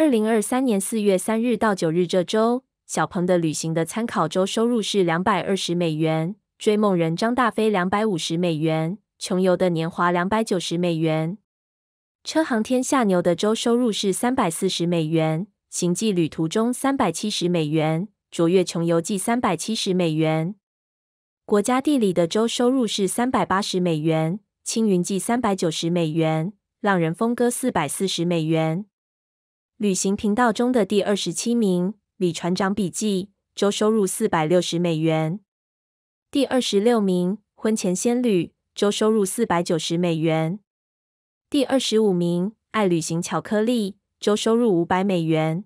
二零二三年四月三日到九日这周，小鹏的旅行的参考周收入是两百二十美元。追梦人张大飞两百五十美元。穷游的年华两百九十美元。车行天下牛的周收入是三百四十美元。行迹旅途中三百七十美元。卓越穷游记三百七十美元。国家地理的周收入是三百八十美元。青云记三百九十美元。浪人风歌四百四十美元。旅行频道中的第二十七名，李船长笔记，周收入四百六十美元；第二十六名，婚前仙女，周收入四百九十美元；第二十五名，爱旅行巧克力，周收入五百美元。